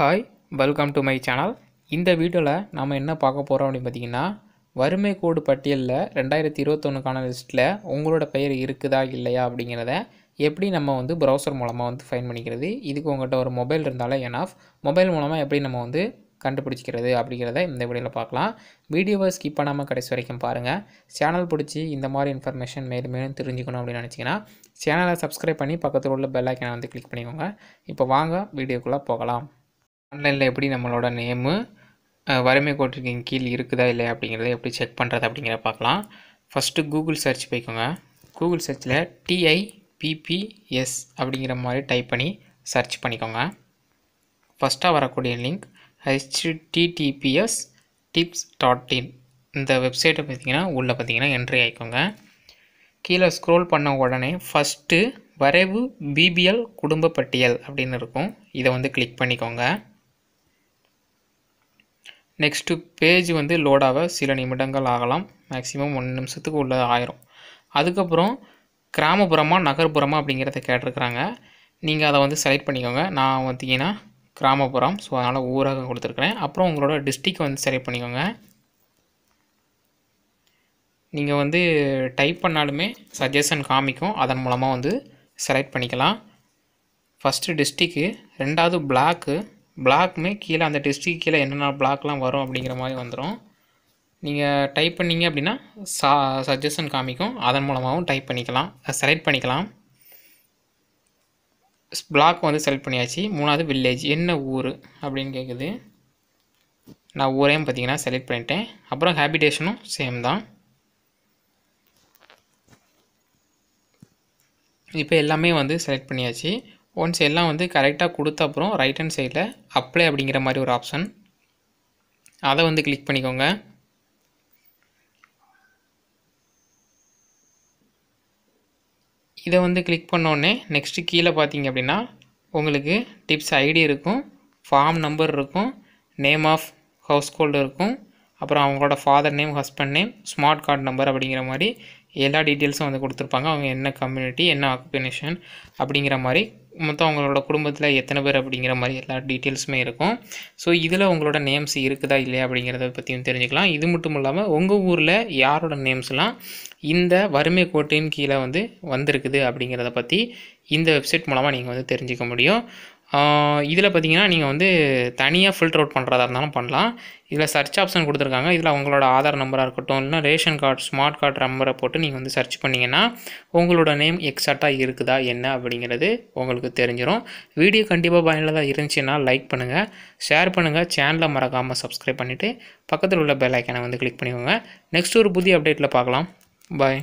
hi welcome to my channel இந்த வீடியோவில் நம்ம என்ன பார்க்க போகிறோம் அப்படின்னு பார்த்தீங்கன்னா வறுமை கோடு பட்டியலில் ரெண்டாயிரத்தி இருபத்தொன்னுக்கான லிஸ்ட்டில் உங்களோட பெயர் இருக்குதா இல்லையா அப்படிங்கிறத எப்படி நம்ம வந்து ப்ரௌசர் மூலமாக வந்து ஃபைன் பண்ணிக்கிறது இதுக்கு உங்கள்கிட்ட ஒரு மொபைல் இருந்தாலே என் ஆஃப் மொபைல் மூலமாக எப்படி நம்ம வந்து கண்டுபிடிச்சிக்கிறது அப்படிங்கிறத இந்த வீடியோவில் பார்க்கலாம் வீடியோவை ஸ்கிப் பண்ணாமல் கடைசி வரைக்கும் பாருங்கள் சேனல் பிடிச்சி இந்த மாதிரி இன்ஃபர்மேஷன் மேலும் மேலும் தெரிஞ்சுக்கணும் அப்படின்னு நினச்சிங்கன்னா சேனலை சப்ஸ்கிரைப் பண்ணி பக்கத்தில் உள்ள பெல் ஐக்கனை வந்து கிளிக் பண்ணிக்கோங்க இப்போ வாங்க வீடியோக்குள்ளே போகலாம் ஆன்லைனில் எப்படி நம்மளோட நேமு வறுமை கோட்டிற்கு கீழ் இருக்குதா இல்லையா அப்படிங்கிறத எப்படி செக் பண்ணுறது அப்படிங்கிறத பார்க்கலாம் ஃபஸ்ட்டு கூகுள் சர்ச் போய்க்கோங்க கூகுள் சர்ச்சில் டிஐபிபிஎஸ் அப்படிங்கிற மாதிரி டைப் பண்ணி சர்ச் பண்ணிக்கோங்க ஃபஸ்ட்டாக வரக்கூடிய link HTTPS tips dot in இந்த வெப்சைட்டை பார்த்தீங்கன்னா உள்ளே பார்த்தீங்கன்னா என்ட்ரி ஆகிக்கோங்க கீழே ஸ்க்ரோல் பண்ண உடனே ஃபஸ்ட்டு வரைவு பிபிஎல் குடும்ப பட்டியல் அப்படின்னு இருக்கும் இதை வந்து கிளிக் பண்ணிக்கோங்க நெக்ஸ்ட்டு பேஜ் வந்து லோடாக சில நிமிடங்கள் ஆகலாம் மேக்ஸிமம் ஒன்று நிமிஷத்துக்கு உள்ள ஆயிரும் அதுக்கப்புறம் கிராமப்புறமாக நகர்ப்புறமாக அப்படிங்கிறத கேட்டிருக்கிறாங்க நீங்கள் அதை வந்து செலக்ட் பண்ணிக்கோங்க நான் பார்த்தீங்கன்னா கிராமப்புறம் ஸோ அதனால் ஊராக கொடுத்துருக்குறேன் அப்புறம் உங்களோட டிஸ்ட்ரிக் வந்து செலக்ட் பண்ணிக்கோங்க நீங்கள் வந்து டைப் பண்ணாலுமே சஜஷன் காமிக்கும் அதன் மூலமாக வந்து செலக்ட் பண்ணிக்கலாம் ஃபஸ்ட்டு டிஸ்ட்ரிக்கு ரெண்டாவது பிளாக்கு பிளாக்னு கீழே அந்த டெஸ்ட்டுக்கு கீழே என்னென்ன பிளாக்லாம் வரும் அப்படிங்கிற மாதிரி வந்துடும் நீங்கள் டைப் பண்ணிங்க அப்படின்னா சா சஜஷன் காமிக்கும் அதன் மூலமாகவும் டைப் பண்ணிக்கலாம் செலக்ட் பண்ணிக்கலாம் பிளாக் வந்து செலக்ட் பண்ணியாச்சு மூணாவது வில்லேஜ் என்ன ஊர் அப்படின்னு கேட்குது நான் ஊரையும் பார்த்தீங்கன்னா செலக்ட் பண்ணிட்டேன் அப்புறம் ஹேபிடேஷனும் சேம் தான் இப்போ எல்லாமே வந்து செலக்ட் பண்ணியாச்சு ஒன்ஸ் எல்லாம் வந்து கரெக்டாக கொடுத்த அப்புறம் ரைட் ஹேண்ட் சைடில் அப்ளை அப்படிங்கிற மாதிரி ஒரு ஆப்ஷன் அதை வந்து கிளிக் பண்ணிக்கோங்க இதை வந்து கிளிக் பண்ணோடனே நெக்ஸ்ட்டு கீழே பார்த்தீங்க அப்படின்னா உங்களுக்கு டிப்ஸ் ஐடி இருக்கும் ஃபார்ம் நம்பர் இருக்கும் நேம் ஆஃப் ஹவுஸ் ஹோல்டு இருக்கும் அப்புறம் அவங்களோட father name husband name smart card number அப்படிங்கிற மாதிரி எல்லா டீட்டெயில்ஸும் வந்து கொடுத்துருப்பாங்க அவங்க என்ன கம்யூனிட்டி என்ன ஆக்குபேஷன் அப்படிங்கிற மாதிரி மொத்தம் அவங்களோட குடும்பத்தில் எத்தனை பேர் அப்படிங்கிற மாதிரி எல்லா டீட்டெயில்ஸுமே இருக்கும் ஸோ இதில் உங்களோட நேம்ஸ் இருக்குதா இல்லையா அப்படிங்கிறத பற்றியும் தெரிஞ்சுக்கலாம் இது மட்டும் இல்லாமல் உங்கள் ஊரில் யாரோட நேம்ஸ்லாம் இந்த வறுமை கோட்டையின் கீழே வந்து வந்திருக்குது அப்படிங்கிறத பற்றி இந்த வெப்சைட் மூலமாக நீங்கள் வந்து தெரிஞ்சுக்க முடியும் இதில் பார்த்தீங்கன்னா நீங்கள் வந்து தனியாக ஃபில்டர் அவுட் பண்ணுறதா இருந்தாலும் பண்ணலாம் இதில் சர்ச் ஆப்ஷன் கொடுத்துருக்காங்க இதில் உங்களோட ஆதார் நம்பராக இருக்கட்டும் இல்லைன்னா ரேஷன் கார்டு ஸ்மார்ட் கார்டு நம்பரை போட்டு நீங்கள் வந்து சர்ச் பண்ணிங்கன்னா உங்களோட நேம் எக்ஸாக்டாக இருக்குதா என்ன அப்படிங்கிறது உங்களுக்கு தெரிஞ்சிடும் வீடியோ கண்டிப்பாக பயனுள்ளதாக இருந்துச்சுன்னா லைக் பண்ணுங்கள் ஷேர் பண்ணுங்கள் சேனலை மறக்காமல் சப்ஸ்கிரைப் பண்ணிவிட்டு பக்கத்தில் உள்ள பெல் ஐக்கனை வந்து கிளிக் பண்ணிக்கோங்க நெக்ஸ்ட் ஒரு புதிய அப்டேட்டில் பார்க்கலாம் பாய்